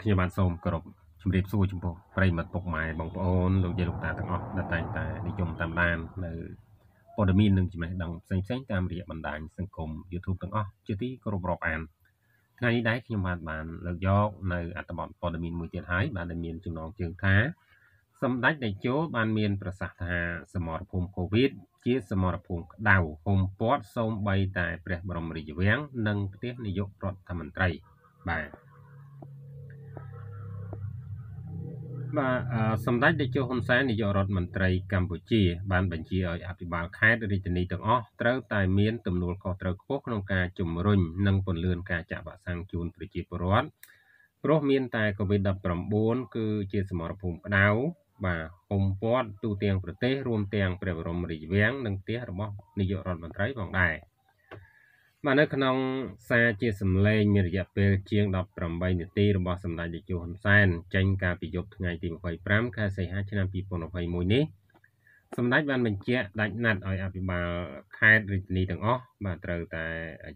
ខ្ញុំបានសូមគោរពជម្រាបសួរចំពោះប្រិយមិត្តពុកម៉ែបងប្អូនលោកយាយលោកតាទាំងអស់ដែលតែងតែនិយមតាមដាន នៅព័ត៌មាននិងចំណេះដឹងផ្សេងផ្សេងតាមរយៈបណ្ដាញសង្គម YouTube ទាំងអស់ជាទីគោរពរាប់អានថ្ងៃនេះដែរខ្ញុំបានបានលើកយក នៅ អត្ថបទព័ត៌មានមួយទៀតហើយបានដែលមានចំណងជើងថា សម្ដេចតេជោបានមាន ប្រសាសន៍ថា សមរភូមិកូវីដជា សមរភូមិក្តៅហុំពាត់សូម្បីតែ ព្រះបរមរាជវាំងនិងផ្ទះនាយករដ្ឋមន្ត្រីបាទបាទសម្ដេចតេជោហ៊ុនសែននាយករដ្ឋមន្ត្រីកម្ពុជាបានបញ្ជាឲ្យអភិបាលខេត្តរាជធានីទាំងអស់ត្រូវតែមានទំនួលខុសត្រូវខ្ពស់ក្នុងការជំរុញនិងពន្លឿនការចាក់វ៉ាក់សាំងជូនប្រជាពលរដ្ឋព្រោះ មានតែ COVID-19 គឺជាសមរភូមិក្តៅបាទហុំព័ទ្ធទូទាំងប្រទេសរួមទាំងព្រះបរមរាជវាំងនិងផ្ទះរបស់នាយករដ្ឋមន្ត្រីផងដែរ។បាទនៅក្នុង សារជា សម្លេងមានរយៈពេលជាង18នាទីរបស់សម្ដេចតេជោហ៊ុនសែនចេញកាលពីយប់ថ្ងៃទី25ខែសីហាឆ្នាំ2021នេះសម្ដេចបានបញ្ជាក់ដាច់ណាត់ឲ្យអភិបាលខេត្តរាជធានីទាំងអស់បាទត្រូវតែ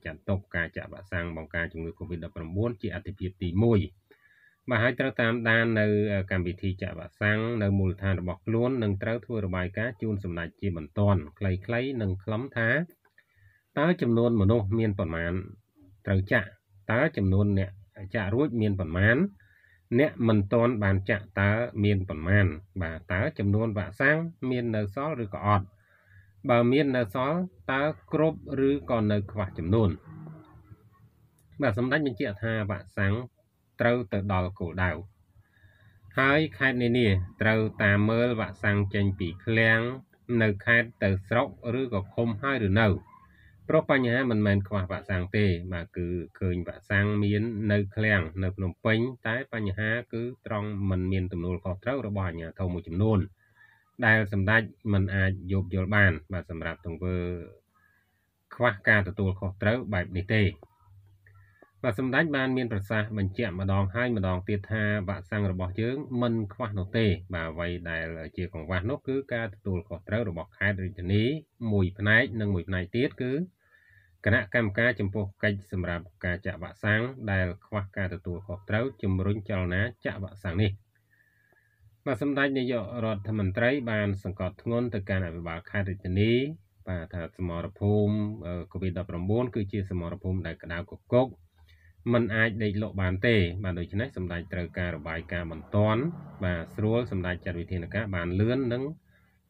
ចាត់ទុកការចាក់វ៉ាក់សាំងបង្ការជំងឺ Covid-19 ជាអធិភាពទី1បាទហើយត្រូវតាមដាននៅកម្មវិធីចាក់វ៉ាក់សាំងនៅមូលដ្ឋានរបស់ខ្លួននិងត្រូវធ្វើរបាយការណ៍ជូនសម្ដេចជាបន្ទាន់ខ្លីៗនិងខ្លឹមថាតើចំនួនមនុស្សមានប្រមាណត្រូវចាក់តើចំនួនអ្នកចាក់រួចមានប្រមាណអ្នកមិនទាន់បានចាក់តើមានប្រមាណបាទតើចំនួនវ៉ាក់សាំងមាននៅសល់ឬក៏អត់បើមាននៅសល់តើគ្រប់ឬក៏នៅ ខ្វះចំនួនបាទសម្ដេចបញ្ជាក់ថាវ៉ាក់សាំងត្រូវទៅដល់គោលដៅហើយខេត្តនានាត្រូវតាមមើលវ៉ាក់សាំងចេញពីឃ្លាំងនៅខេត្តទៅស្រុកឬក៏ឃុំហើយឬនៅព្រោះបញ្ហាមិនមែនខ្វះវ៉ាក់សាំងទេបាទគឺឃើញវ៉ាក់សាំងមាននៅឃ្លាំងនៅភ្នំពេញ តែបញ្ហា គឺត្រង់មិនមានទំនួលខុសត្រូវរបស់អាជ្ញាធរមួយចំនួនដែលសម្ដេចមិនអាចយោគយល់បានបាទសម្រាប់ទង្វើខ្វះការទទួលខុសត្រូវបែបនេះទេ បាទសម្ដេចបានមានប្រសាសន៍បញ្ជាក់ម្ដងហើយម្ដងទៀតថាវ៉ាក់សាំងរបស់យើងមិនខ្វះនោះទេ បាទអ្វីដែលជាកង្វះនោះគឺការទទួលខុសត្រូវរបស់ខេត្តរាជធានីមួយផ្នែកនិងមួយផ្នែកទៀតគឺគណៈកម្មការចំពោះកិច្ចសម្រាប់ការចាក់វ៉ាក់សាំងដែល ខ្វះការទទួលខុសត្រូវជំរុញចលនាចាក់វ៉ាក់សាំងនេះបាទសម្ដេចនាយករដ្ឋមន្ត្រី បាន សង្កត់ធ្ងន់ទៅកាន់អភិបាលខេត្តរាជធានីបាទថាសមរភូមិ COVID-19 គឺជា សមរភូមិដែលក្តៅគគុកมันអាចដេកលក់បាន ទេ បាទដូច្នេះសម្ដេចត្រូវការរបាយការណ៍បន្ទាន់បាទស្រួល សម្ដេចចាត់វិធានការបានលឿននិង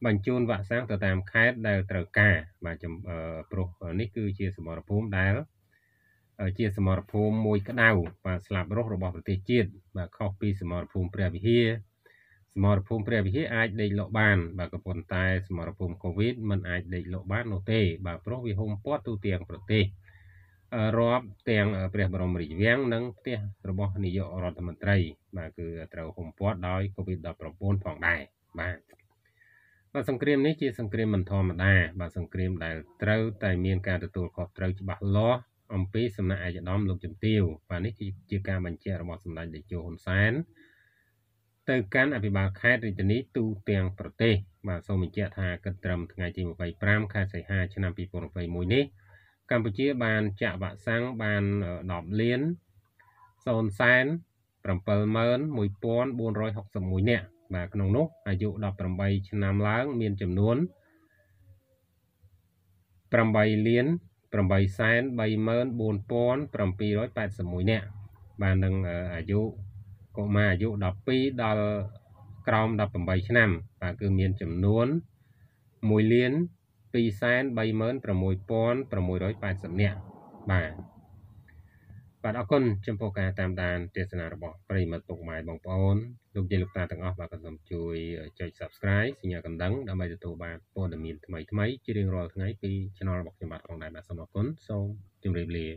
បញ្ជូនវ៉ាក់សាំងទៅតាមខេត្តដែលត្រូវការ បាទព្រោះនេះគឺជាសមរភូមិដែលជាសមរភូមិមួយក្តៅ បាទស្លាប់រស់របស់ប្រទេសជាតិបាទខុសពីសមរភូមិព្រះវិហារសមរភូមិព្រះវិហារអាចដេកលក់បានបាទក៏ប៉ុន្តែសមរភូមិកូវីដมันអាចដេកលក់បាននោះទេ បាទព្រោះវាហុំព័ទ្ធទូទាំងប្រទេសរាប់ទាំងព្រះបរមរាជវាំងនិងផ្ទះរបស់នាយករដ្ឋមន្ត្រីបាទគឺត្រូវហុំព័ទ្ធដោយកូវីដ19ផងដែរបាទបាទសង្គ្រាមនេះជា សង្គ្រាមមិនធម្មតាបាទសង្គ្រាមដែលត្រូវតែមានការទទួលខុសត្រូវច្បាស់លាស់អំពីសំណាក់អាយដាមលោកជំទាវបាទនេះគឺជាការបញ្ជាក់របស់សម្ដេចតេជោហ៊ុនសែនទៅកាន់អភិបាលខេត្តរាជធានីទូទាំងប្រទេស បាទសូមបញ្ជាក់ថាគិតត្រឹមថ្ងៃទី25ខែសីហា ឆ្នាំ2021នេះកម្ពុជាបានចាក់វ៉ាក់សាំងបាន10លាន0សែន71461នាក់បាទក្នុងនោះអាយុ18ឆ្នាំឡើង មាន ចំនួន8លាន8សែន34781នាក់បាទនឹងអាយុកុមារអាយុ12ដល់ក្រោម18ឆ្នាំ បាទគឺមានចំនួន1លាន2សែន36680នាក់បាទបាទអរគុណចំពោះការតាមដានទេសនារបស់ប្រិមត្តពុកម៉ែបងប្អូនលោកយាយលោកតាទាំងអស់បាទក៏សូមជួយចុច Subscribe សញ្ញាកណ្ដឹងដើម្បីទទួលបានព័ត៌មានថ្មីៗជារៀងរាល់ថ្ងៃពី Channel របស់ខ្ញុំបាទផងដែរបាទសូមអរគុណសូមជម្រាបលា